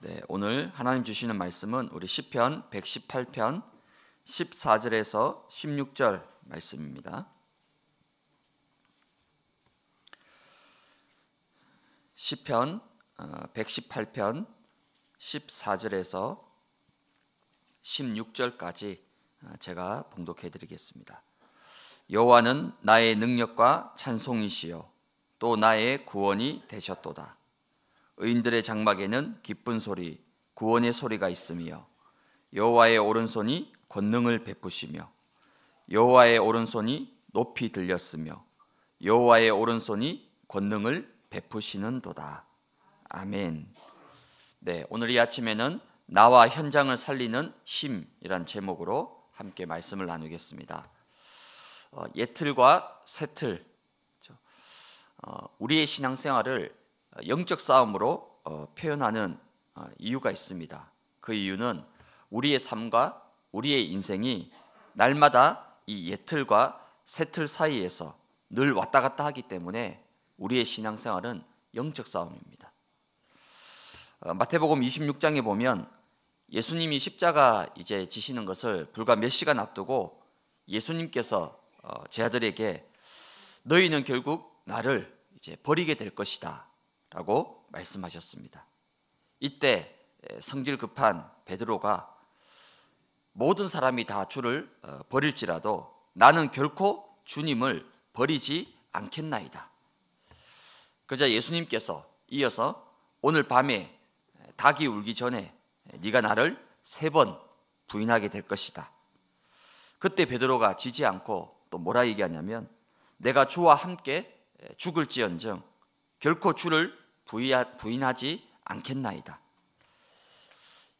네, 오늘 하나님 주시는 말씀은 우리 시편 118편 14절에서 16절 말씀입니다. 시편 118편 어, 14절에서 16절까지 어, 제가 봉독해 드리겠습니다. 여호와는 나의 능력과 찬송이시요 또 나의 구원이 되셨도다. 의인들의 장막에는 기쁜 소리, 구원의 소리가 있으며 여호와의 오른손이 권능을 베푸시며 여호와의 오른손이 높이 들렸으며 여호와의 오른손이 권능을 베푸시는도다. 아멘. 네, 오늘 이 아침에는 나와 현장을 살리는 힘이란 제목으로 함께 말씀을 나누겠습니다. 어, 예틀과 세틀, 그렇죠? 어, 우리의 신앙생활을 영적 싸움으로 어, 표현하는 어, 이유가 있습니다. 그 이유는 우리의 삶과 우리의 인생이 날마다 이 예틀과 새틀 사이에서 늘 왔다 갔다 하기 때문에 우리의 신앙생활은 영적 싸움입니다. 어, 마태복음 26장에 보면 예수님이 십자가 이제 지시는 것을 불과 몇 시간 앞두고 예수님께서 제자들에게 너희는 결국 나를 이제 버리게 될 것이다. 라고 말씀하셨습니다. 이때 성질 급한 베드로가 모든 사람이 다 주를 어, 버릴지라도 나는 결코 주님을 버리지 않겠나이다. 그자 예수님께서 이어서 오늘 밤에 닭이 울기 전에 네가 나를 세 번 부인하게 될 것이다. 그때 베드로가 지지 않고 또 뭐라 얘기하냐면 내가 주와 함께 죽을지언정 결코 주를 부인하지 않겠나이다.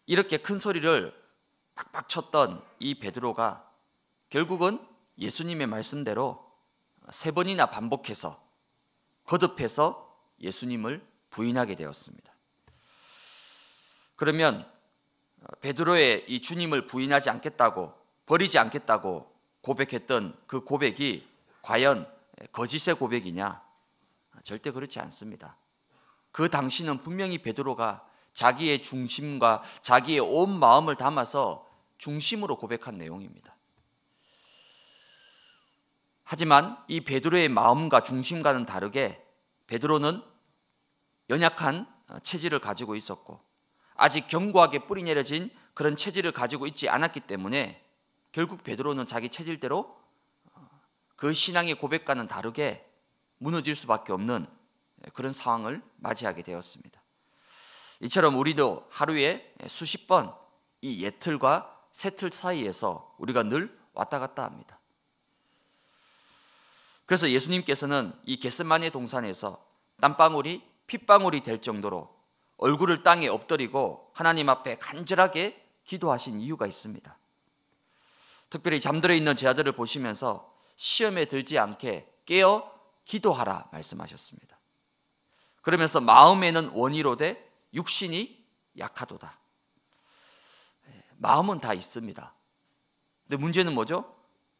이렇게 큰 소리를 팍팍 쳤던 이 베드로가 결국은 예수님의 말씀대로 세 번이나 반복해서 거듭해서 예수님을 부인하게 되었습니다. 그러면 베드로의 이 주님을 부인하지 않겠다고 버리지 않겠다고 고백했던 그 고백이 과연 거짓의 고백이냐 절대 그렇지 않습니다. 그 당시는 분명히 베드로가 자기의 중심과 자기의 온 마음을 담아서 중심으로 고백한 내용입니다. 하지만 이 베드로의 마음과 중심과는 다르게 베드로는 연약한 체질을 가지고 있었고 아직 견고하게 뿌리 내려진 그런 체질을 가지고 있지 않았기 때문에 결국 베드로는 자기 체질대로 그 신앙의 고백과는 다르게 무너질 수밖에 없는 그런 상황을 맞이하게 되었습니다. 이처럼 우리도 하루에 수십 번 이 예틀과 새틀 사이에서 우리가 늘 왔다 갔다 합니다. 그래서 예수님께서는 이 겟세마네 동산에서 땀방울이 핏방울이 될 정도로 얼굴을 땅에 엎드리고 하나님 앞에 간절하게 기도하신 이유가 있습니다. 특별히 잠들어 있는 제자들을 보시면서 시험에 들지 않게 깨어 기도하라 말씀하셨습니다. 그러면서 마음에는 원이로되 육신이 약하도다. 예, 마음은 다 있습니다. 근데 문제는 뭐죠?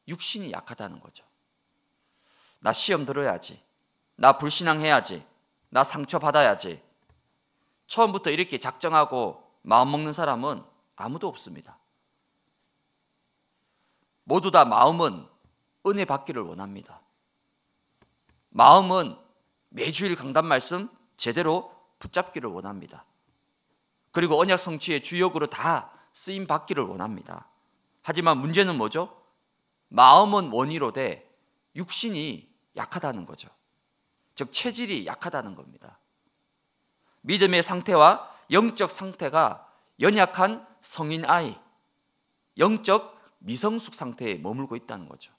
육신이 약하다는 거죠. 나 시험 들어야지. 나 불신앙해야지. 나 상처받아야지. 처음부터 이렇게 작정하고 마음먹는 사람은 아무도 없습니다. 모두 다 마음은 은혜 받기를 원합니다. 마음은 매주일 강단 말씀 제대로 붙잡기를 원합니다. 그리고 언약 성취의 주역으로 다 쓰임 받기를 원합니다. 하지만 문제는 뭐죠? 마음은 원의로 돼 육신이 약하다는 거죠. 즉 체질이 약하다는 겁니다. 믿음의 상태와 영적 상태가 연약한 성인 아이, 영적 미성숙 상태에 머물고 있다는 거죠.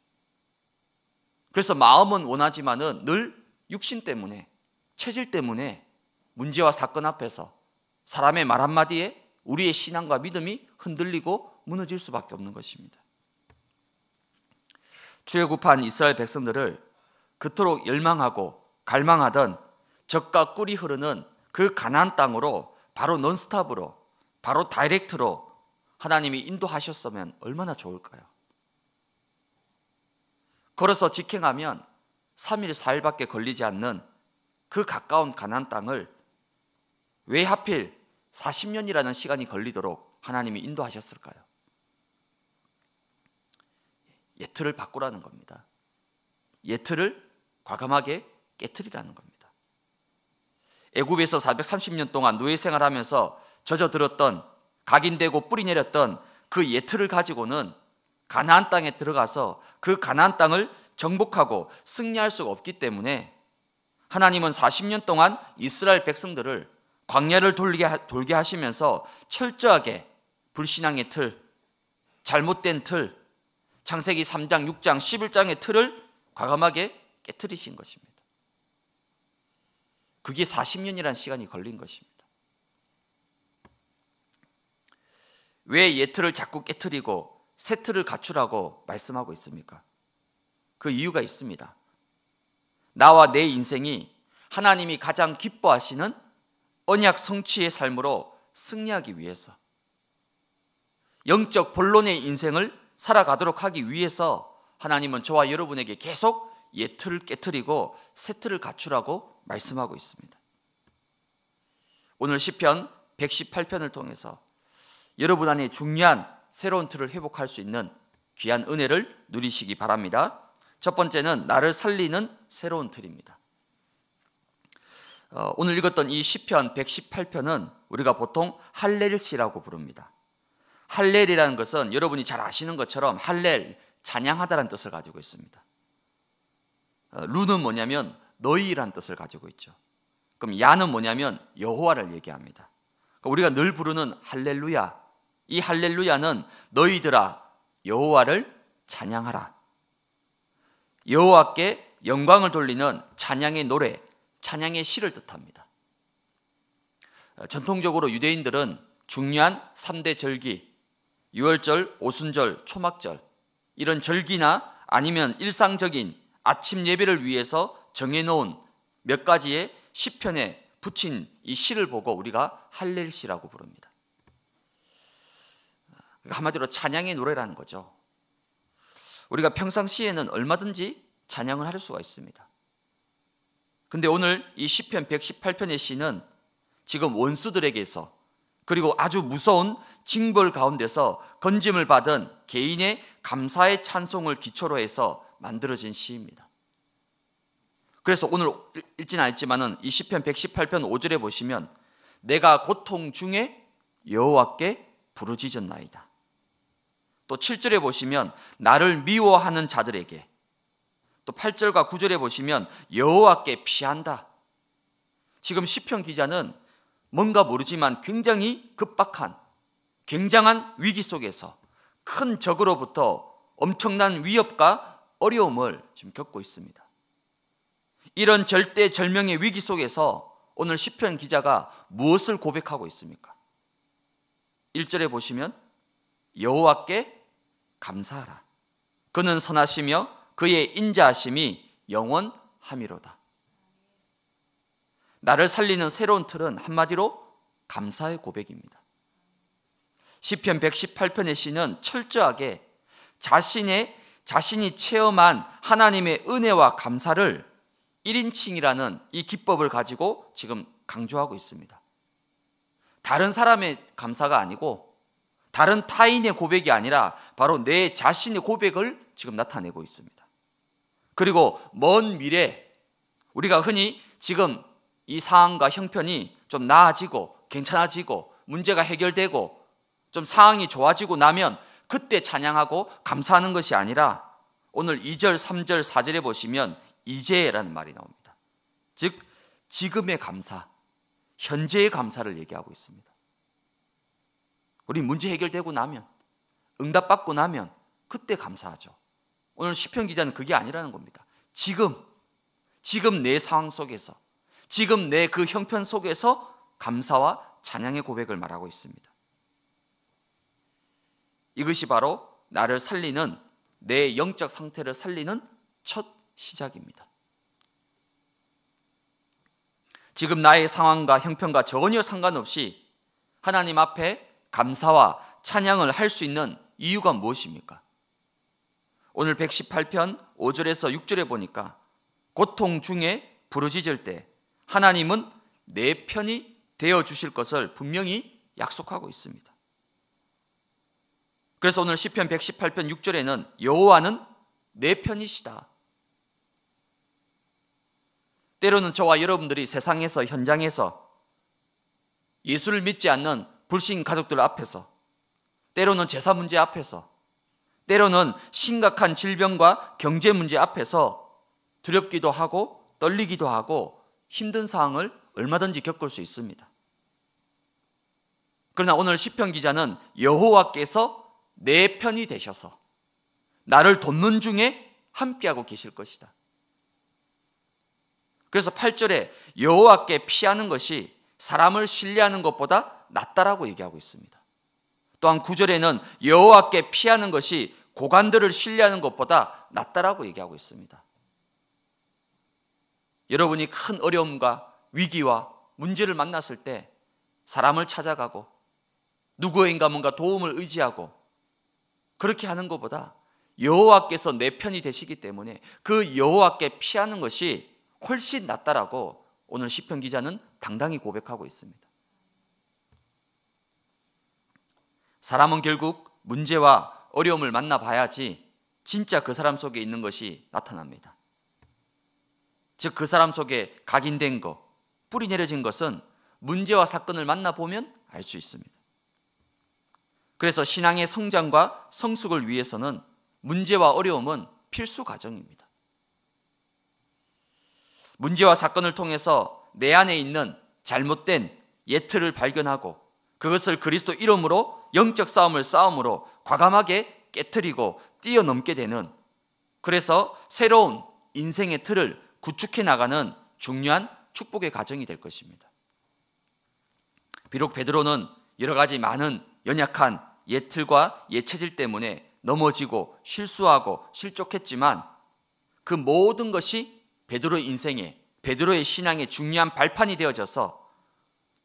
그래서 마음은 원하지만은 늘 육신 때문에 체질 때문에 문제와 사건 앞에서 사람의 말 한마디에 우리의 신앙과 믿음이 흔들리고 무너질 수밖에 없는 것입니다. 출애굽한 이스라엘 백성들을 그토록 열망하고 갈망하던 적과 꿀이 흐르는 그가나 땅으로 바로 논스톱으로 바로 다이렉트로 하나님이 인도하셨으면 얼마나 좋을까요? 걸어서 직행하면 3일 4일밖에 걸리지 않는 그 가까운 가난 땅을 왜 하필 40년이라는 시간이 걸리도록 하나님이 인도하셨을까요? 예틀을 바꾸라는 겁니다. 예틀을 과감하게 깨트리라는 겁니다. 애굽에서 430년 동안 노예 생활하면서 젖어들었던 각인되고 뿌리 내렸던 그 예틀을 가지고는 가나안 땅에 들어가서 그 가나안 땅을 정복하고 승리할 수가 없기 때문에 하나님은 40년 동안 이스라엘 백성들을 광야를 돌게, 돌게 하시면서 철저하게 불신앙의 틀, 잘못된 틀, 창세기 3장, 6장, 11장의 틀을 과감하게 깨뜨리신 것입니다. 그게 40년이라는 시간이 걸린 것입니다. 왜 예틀을 자꾸 깨뜨리고 세트를 갖추라고 말씀하고 있습니까? 그 이유가 있습니다. 나와 내 인생이 하나님이 가장 기뻐하시는 언약 성취의 삶으로 승리하기 위해서 영적 본론의 인생을 살아가도록 하기 위해서 하나님은 저와 여러분에게 계속 예틀을 깨뜨리고 세트를 갖추라고 말씀하고 있습니다. 오늘 시편 118편을 통해서 여러분 안에 중요한 새로운 틀을 회복할 수 있는 귀한 은혜를 누리시기 바랍니다. 첫 번째는 나를 살리는 새로운 틀입니다. 어, 오늘 읽었던 이 시편 118편은 우리가 보통 할렐시라고 부릅니다. 할렐이라는 것은 여러분이 잘 아시는 것처럼 할렐 찬양하다라는 뜻을 가지고 있습니다. 어, 루는 뭐냐면 너희란 뜻을 가지고 있죠. 그럼 야는 뭐냐면 여호와를 얘기합니다. 그러니까 우리가 늘 부르는 할렐루야 이 할렐루야는 너희들아 여호와를 찬양하라. 여호와께 영광을 돌리는 찬양의 노래, 찬양의 시를 뜻합니다. 어, 전통적으로 유대인들은 중요한 3대 절기, 유월절, 오순절, 초막절 이런 절기나 아니면 일상적인 아침 예배를 위해서 정해놓은 몇 가지의 시편에 붙인 이 시를 보고 우리가 할렐시라고 부릅니다. 한마디로 찬양의 노래라는 거죠. 우리가 평상시에는 얼마든지 찬양을 할 수가 있습니다. 근데 오늘 이 시편 118편의 시는 지금 원수들에게서 그리고 아주 무서운 징벌 가운데서 건짐을 받은 개인의 감사의 찬송을 기초로 해서 만들어진 시입니다. 그래서 오늘 읽진 않았지만은 이 시편 118편 5절에 보시면 내가 고통 중에 여호와께 부르짖었나이다. 또 7절에 보시면 나를 미워하는 자들에게 또 8절과 9절에 보시면 여호와께 피한다. 지금 시편 기자는 뭔가 모르지만 굉장히 급박한 굉장한 위기 속에서 큰 적으로부터 엄청난 위협과 어려움을 지금 겪고 있습니다. 이런 절대절명의 위기 속에서 오늘 시편 기자가 무엇을 고백하고 있습니까? 1절에 보시면 여호와께 감사하라. 그는 선하시며 그의 인자하심이 영원함이로다. 나를 살리는 새로운 틀은 한마디로 감사의 고백입니다. 시편 118편의 시는 철저하게 자신의 자신이 체험한 하나님의 은혜와 감사를 1인칭이라는 이 기법을 가지고 지금 강조하고 있습니다. 다른 사람의 감사가 아니고 다른 타인의 고백이 아니라 바로 내 자신의 고백을 지금 나타내고 있습니다. 그리고 먼 미래 우리가 흔히 지금 이 상황과 형편이 좀 나아지고 괜찮아지고 문제가 해결되고 좀 상황이 좋아지고 나면 그때 찬양하고 감사하는 것이 아니라 오늘 2절, 3절, 4절에 보시면 이제라는 말이 나옵니다. 즉 지금의 감사, 현재의 감사를 얘기하고 있습니다. 우리 문제 해결되고 나면 응답받고 나면 그때 감사하죠. 오늘 시편 기자는 그게 아니라는 겁니다. 지금 지금 내 상황 속에서 지금 내 그 형편 속에서 감사와 찬양의 고백을 말하고 있습니다. 이것이 바로 나를 살리는 내 영적 상태를 살리는 첫 시작입니다. 지금 나의 상황과 형편과 전혀 상관없이 하나님 앞에 감사와 찬양을 할 수 있는 이유가 무엇입니까? 오늘 118편 5절에서 6절에 보니까 고통 중에 부르짖을 때 하나님은 내 편이 되어 주실 것을 분명히 약속하고 있습니다. 그래서 오늘 시편 118편 6절에는 여호와는 내 편이시다. 때로는 저와 여러분들이 세상에서 현장에서 예수를 믿지 않는 불신 가족들 앞에서, 때로는 제사 문제 앞에서, 때로는 심각한 질병과 경제 문제 앞에서 두렵기도 하고 떨리기도 하고 힘든 상황을 얼마든지 겪을 수 있습니다. 그러나 오늘 시편 기자는 여호와께서 내 편이 되셔서 나를 돕는 중에 함께하고 계실 것이다. 그래서 8절에 여호와께 피하는 것이 사람을 신뢰하는 것보다 낫다라고 얘기하고 있습니다. 또한 구절에는 여호와께 피하는 것이 고관들을 신뢰하는 것보다 낫다라고 얘기하고 있습니다. 여러분이 큰 어려움과 위기와 문제를 만났을 때 사람을 찾아가고 누구인가 뭔가 도움을 의지하고 그렇게 하는 것보다 여호와께서 내 편이 되시기 때문에 그 여호와께 피하는 것이 훨씬 낫다라고 오늘 시편 기자는 당당히 고백하고 있습니다. 사람은 결국 문제와 어려움을 만나봐야지 진짜 그 사람 속에 있는 것이 나타납니다. 즉, 그 사람 속에 각인된 것, 뿌리 내려진 것은 문제와 사건을 만나보면 알 수 있습니다. 그래서 신앙의 성장과 성숙을 위해서는 문제와 어려움은 필수 과정입니다. 문제와 사건을 통해서 내 안에 있는 잘못된 예틀을 발견하고 그것을 그리스도 이름으로 영적 싸움을 싸움으로 과감하게 깨뜨리고 뛰어넘게 되는 그래서 새로운 인생의 틀을 구축해 나가는 중요한 축복의 과정이 될 것입니다. 비록 베드로는 여러 가지 많은 연약한 예틀과 예체질 때문에 넘어지고 실수하고 실족했지만 그 모든 것이 베드로 인생에 베드로의 신앙의 중요한 발판이 되어져서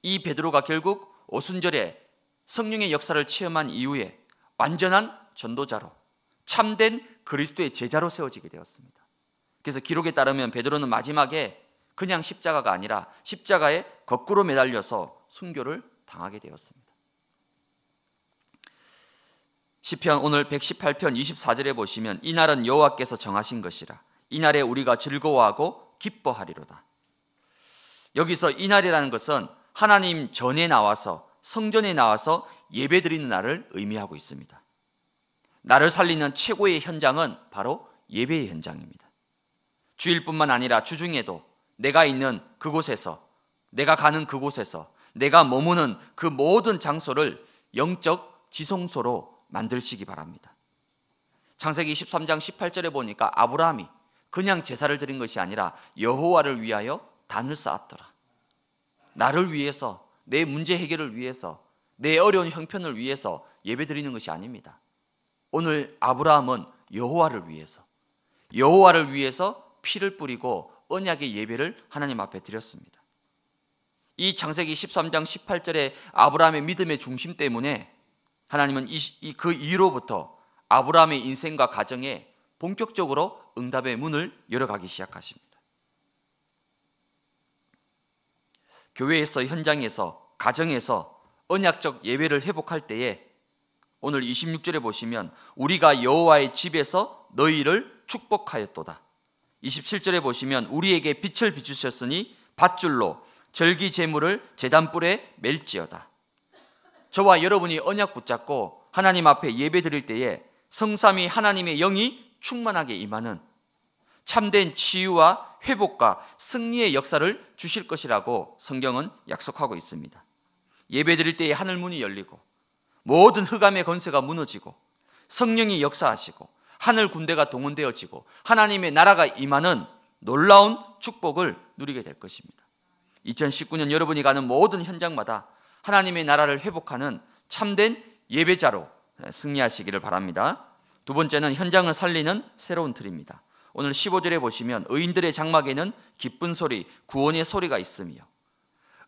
이 베드로가 결국 오순절에 성령의 역사를 체험한 이후에 완전한 전도자로 참된 그리스도의 제자로 세워지게 되었습니다. 그래서 기록에 따르면 베드로는 마지막에 그냥 십자가가 아니라 십자가에 거꾸로 매달려서 순교를 당하게 되었습니다. 시편 오늘 118편 24절에 보시면 이날은 여호와께서 정하신 것이라 이날에 우리가 즐거워하고 기뻐하리로다. 여기서 이날이라는 것은 하나님 전에 나와서 성전에 나와서 예배드리는 날을 의미하고 있습니다. 나를 살리는 최고의 현장은 바로 예배의 현장입니다. 주일뿐만 아니라 주중에도 내가 있는 그곳에서 내가 가는 그곳에서 내가 머무는 그 모든 장소를 영적 지성소로 만들시기 바랍니다. 창세기 13장 18절에 보니까 아브라함이 그냥 제사를 드린 것이 아니라 여호와를 위하여 단을 쌓았더라. 나를 위해서, 내 문제 해결을 위해서, 내 어려운 형편을 위해서 예배 드리는 것이 아닙니다. 오늘 아브라함은 여호와를 위해서, 여호와를 위해서 피를 뿌리고 언약의 예배를 하나님 앞에 드렸습니다. 이 창세기 13장 18절에 아브라함의 믿음의 중심 때문에 하나님은 그 이후로부터 아브라함의 인생과 가정에 본격적으로 응답의 문을 열어가기 시작하십니다. 교회에서 현장에서 가정에서 언약적 예배를 회복할 때에 오늘 26절에 보시면 우리가 여호와의 집에서 너희를 축복하였도다. 27절에 보시면 우리에게 빛을 비추셨으니 밧줄로 절기 제물을 제단불에 멜지어다. 저와 여러분이 언약 붙잡고 하나님 앞에 예배 드릴 때에 성삼이 하나님의 영이 충만하게 임하는 참된 치유와 회복과 승리의 역사를 주실 것이라고 성경은 약속하고 있습니다. 예배드릴 때에 하늘 문이 열리고 모든 흑암의 권세가 무너지고 성령이 역사하시고 하늘 군대가 동원되어지고 하나님의 나라가 임하는 놀라운 축복을 누리게 될 것입니다. 2019년 여러분이 가는 모든 현장마다 하나님의 나라를 회복하는 참된 예배자로 승리하시기를 바랍니다. 두 번째는 현장을 살리는 새로운 틀입니다. 오늘 15절에 보시면 의인들의 장막에는 기쁜 소리, 구원의 소리가 있으며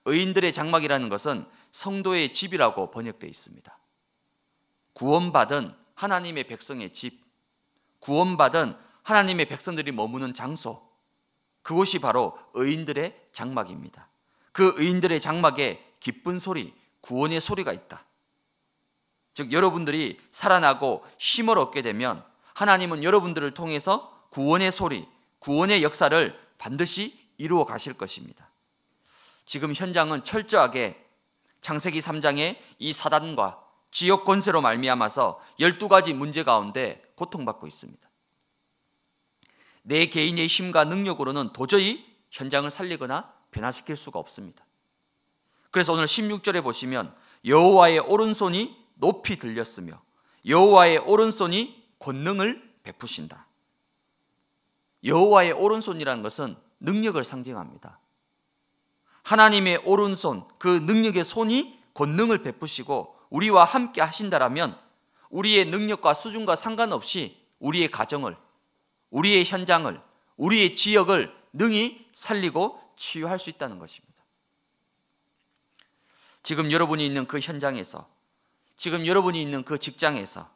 의인들의 장막이라는 것은 성도의 집이라고 번역되어 있습니다. 구원받은 하나님의 백성의 집, 구원받은 하나님의 백성들이 머무는 장소, 그곳이 바로 의인들의 장막입니다. 그 의인들의 장막에 기쁜 소리, 구원의 소리가 있다. 즉, 여러분들이 살아나고 힘을 얻게 되면 하나님은 여러분들을 통해서 구원의 소리, 구원의 역사를 반드시 이루어 가실 것입니다. 지금 현장은 철저하게 창세기 3장의 이 사단과 지역 권세로 말미암아서 12가지 문제 가운데 고통받고 있습니다. 내 개인의 힘과 능력으로는 도저히 현장을 살리거나 변화시킬 수가 없습니다. 그래서 오늘 16절에 보시면 여호와의 오른손이 높이 들렸으며 여호와의 오른손이 권능을 베푸신다. 여호와의 오른손이라는 것은 능력을 상징합니다. 하나님의 오른손, 그 능력의 손이 권능을 베푸시고 우리와 함께 하신다라면 우리의 능력과 수준과 상관없이 우리의 가정을, 우리의 현장을, 우리의 지역을 능히 살리고 치유할 수 있다는 것입니다. 지금 여러분이 있는 그 현장에서, 지금 여러분이 있는 그 직장에서,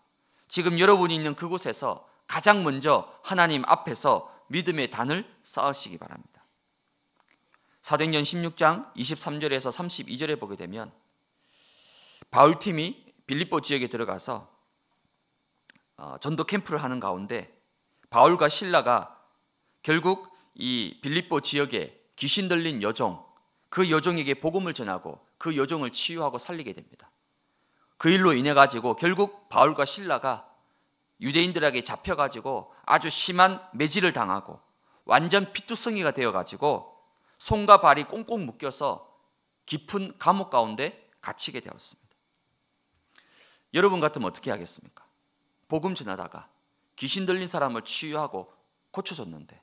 지금 여러분이 있는 그곳에서 가장 먼저 하나님 앞에서 믿음의 단을 쌓으시기 바랍니다. 사도행전 16장 23절에서 32절에 보게 되면 바울 팀이 빌립보 지역에 들어가서 어, 전도 캠프를 하는 가운데 바울과 신라가 결국 이 빌립보 지역에 귀신 들린 여종 그 여종에게 복음을 전하고 그 여종을 치유하고 살리게 됩니다. 그 일로 인해 가지고 결국 바울과 신라가 유대인들에게 잡혀가지고 아주 심한 매질을 당하고 완전 피투성이가 되어가지고 손과 발이 꽁꽁 묶여서 깊은 감옥 가운데 갇히게 되었습니다. 여러분 같으면 어떻게 하겠습니까? 복음 전하다가 귀신 들린 사람을 치유하고 고쳐줬는데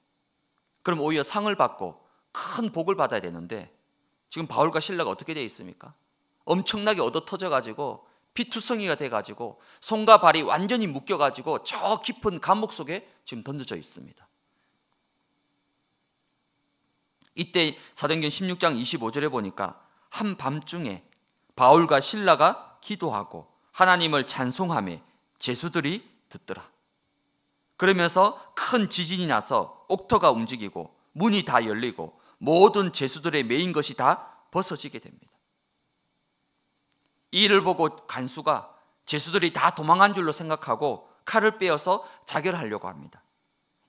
그럼 오히려 상을 받고 큰 복을 받아야 되는데 지금 바울과 신라가 어떻게 되어 있습니까? 엄청나게 얻어 터져가지고 피투성이가 돼가지고 손과 발이 완전히 묶여가지고 저 깊은 감옥 속에 지금 던져져 있습니다. 이때 사도행전 16장 25절에 보니까 한밤중에 바울과 신라가 기도하고 하나님을 찬송함에 제수들이 듣더라. 그러면서 큰 지진이 나서 옥터가 움직이고 문이 다 열리고 모든 제수들의 메인 것이 다 벗어지게 됩니다. 이를 보고 간수가 제수들이 다 도망한 줄로 생각하고 칼을 빼어서 자결하려고 합니다.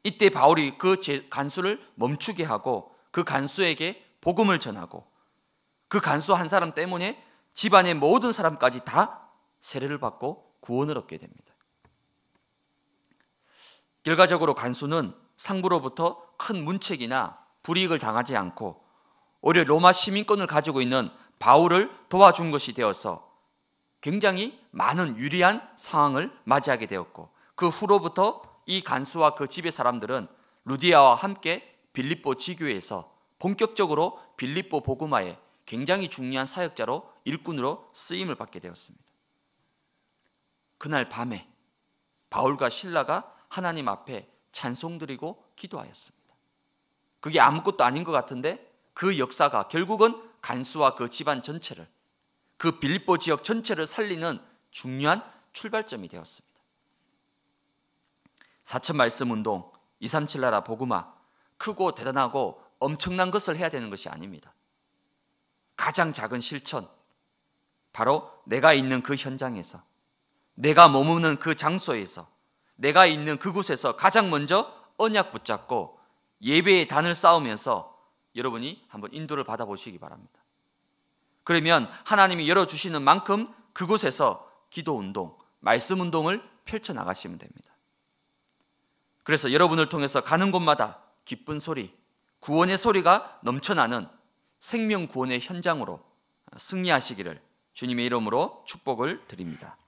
이때 바울이 그 간수를 멈추게 하고 그 간수에게 복음을 전하고 그 간수 한 사람 때문에 집안의 모든 사람까지 다 세례를 받고 구원을 얻게 됩니다. 결과적으로 간수는 상부로부터 큰 문책이나 불이익을 당하지 않고 오히려 로마 시민권을 가지고 있는 바울을 도와준 것이 되어서 굉장히 많은 유리한 상황을 맞이하게 되었고 그 후로부터 이 간수와 그 집의 사람들은 루디아와 함께 빌립보 지교에서 본격적으로 빌립보 보그마에 굉장히 중요한 사역자로 일꾼으로 쓰임을 받게 되었습니다. 그날 밤에 바울과 신라가 하나님 앞에 찬송드리고 기도하였습니다. 그게 아무것도 아닌 것 같은데 그 역사가 결국은 간수와 그 집안 전체를 그 빌립보 지역 전체를 살리는 중요한 출발점이 되었습니다. 사천 말씀 운동, 237 나라 복음화 크고 대단하고 엄청난 것을 해야 되는 것이 아닙니다. 가장 작은 실천 바로 내가 있는 그 현장에서 내가 머무는 그 장소에서 내가 있는 그곳에서 가장 먼저 언약 붙잡고 예배의 단을 쌓으면서 여러분이 한번 인도를 받아보시기 바랍니다. 그러면 하나님이 열어주시는 만큼 그곳에서 기도 운동, 말씀 운동을 펼쳐나가시면 됩니다. 그래서 여러분을 통해서 가는 곳마다 기쁜 소리, 구원의 소리가 넘쳐나는 생명 구원의 현장으로 승리하시기를 주님의 이름으로 축복을 드립니다.